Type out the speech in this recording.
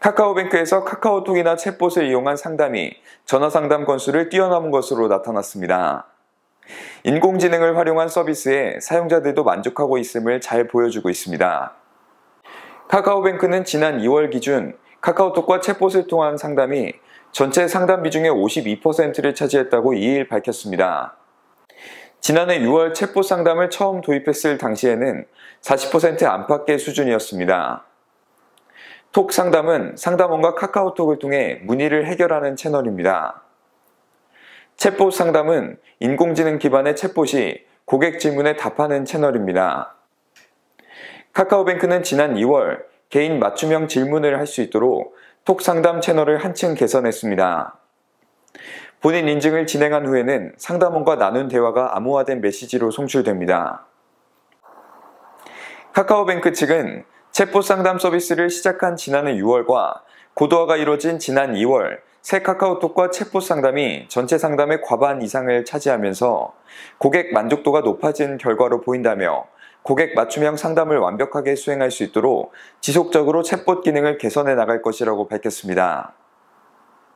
카카오뱅크에서 카카오톡이나 챗봇을 이용한 상담이 전화 상담 건수를 뛰어넘은 것으로 나타났습니다. 인공지능을 활용한 서비스에 사용자들도 만족하고 있음을 잘 보여주고 있습니다. 카카오뱅크는 지난 2월 기준 카카오톡과 챗봇을 통한 상담이 전체 상담 비중의 52%를 차지했다고 2일 밝혔습니다. 지난해 6월 챗봇 상담을 처음 도입했을 당시에는 40% 안팎의 수준이었습니다. 톡 상담은 상담원과 카카오톡을 통해 문의를 해결하는 채널입니다. 챗봇 상담은 인공지능 기반의 챗봇이 고객 질문에 답하는 채널입니다. 카카오뱅크는 지난 2월 개인 맞춤형 질문을 할 수 있도록 톡 상담 채널을 한층 개선했습니다. 본인 인증을 진행한 후에는 상담원과 나눈 대화가 암호화된 메시지로 송출됩니다. 카카오뱅크 측은 챗봇 상담 서비스를 시작한 지난해 6월과 고도화가 이뤄진 지난 2월 새 카카오톡과 챗봇 상담이 전체 상담의 과반 이상을 차지하면서 고객 만족도가 높아진 결과로 보인다며 고객 맞춤형 상담을 완벽하게 수행할 수 있도록 지속적으로 챗봇 기능을 개선해 나갈 것이라고 밝혔습니다.